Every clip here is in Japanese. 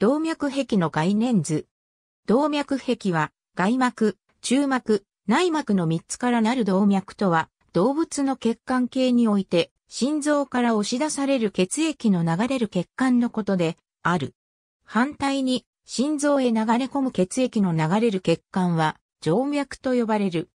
動脈壁の概念図。動脈壁は、外膜、中膜、内膜の3つからなる動脈とは、動物の血管系において、心臓から押し出される血液の流れる血管のことで、ある。反対に、心臓へ流れ込む血液の流れる血管は、静脈と呼ばれる。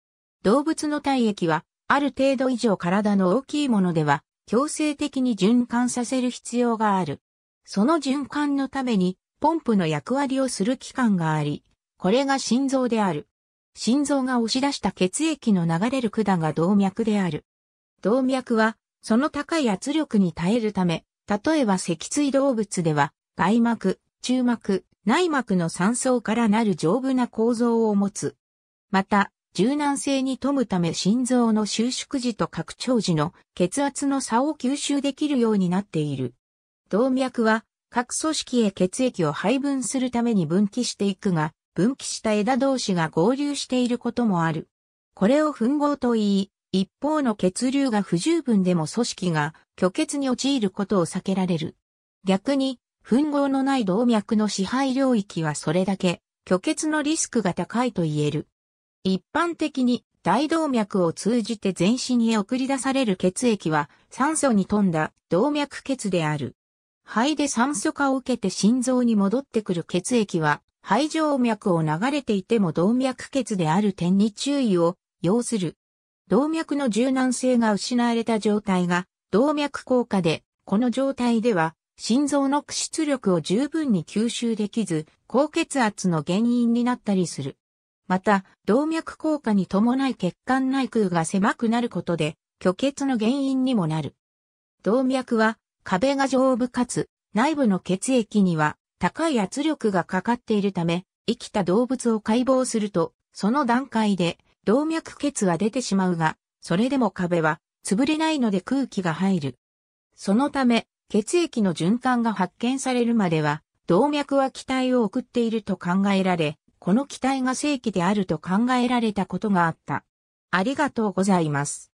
動物の体液は、ある程度以上体の大きいものでは、強制的に循環させる必要がある。その循環のために、ポンプの役割をする器官があり、これが心臓である。心臓が押し出した血液の流れる管が動脈である。動脈は、その高い圧力に耐えるため、例えば脊椎動物では、外膜、中膜、内膜の三層からなる丈夫な構造を持つ。また、柔軟性に富むため心臓の収縮時と拡張時の血圧の差を吸収できるようになっている。動脈は各組織へ血液を配分するために分岐していくが、分岐した枝同士が合流していることもある。これを吻合と言い、一方の血流が不十分でも組織が虚血に陥ることを避けられる。逆に、吻合のない動脈の支配領域はそれだけ虚血のリスクが高いと言える。一般的に大動脈を通じて全身へ送り出される血液は酸素に富んだ動脈血である。肺で酸素化を受けて心臓に戻ってくる血液は、肺静脈を流れていても動脈血である点に注意を要する。動脈の柔軟性が失われた状態が動脈硬化で、この状態では心臓の出力を十分に吸収できず、高血圧の原因になったりする。また、動脈硬化に伴い血管内腔が狭くなることで、虚血の原因にもなる。動脈は壁が丈夫かつ、内部の血液には高い圧力がかかっているため、生きた動物を解剖すると、その段階で動脈血は出てしまうが、それでも壁は潰れないので空気が入る。そのため、血液の循環が発見されるまでは、動脈は気体を送っていると考えられ、この気体が正規であると考えられたことがあった。ありがとうございます。